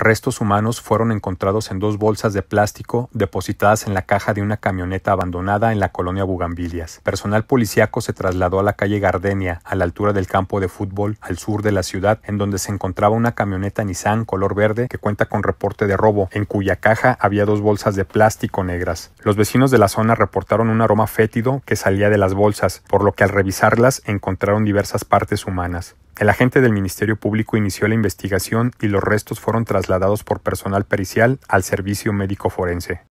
restos humanos fueron encontrados en dos bolsas de plástico depositadas en la caja de una camioneta abandonada en la colonia Bugambilias. Personal policíaco se trasladó a la calle Gardenia, a la altura del campo de fútbol, al sur de la ciudad, en donde se encontraba una camioneta Nissan color verde que cuenta con reporte de robo, en cuya caja había dos bolsas de plástico negras. Los vecinos de la zona reportaron un aroma fétido que salía de las bolsas, por lo que al revisarlas encontraron diversas partes humanas. El agente del Ministerio Público inició la investigación y los restos fueron trasladados por personal pericial al Servicio Médico Forense.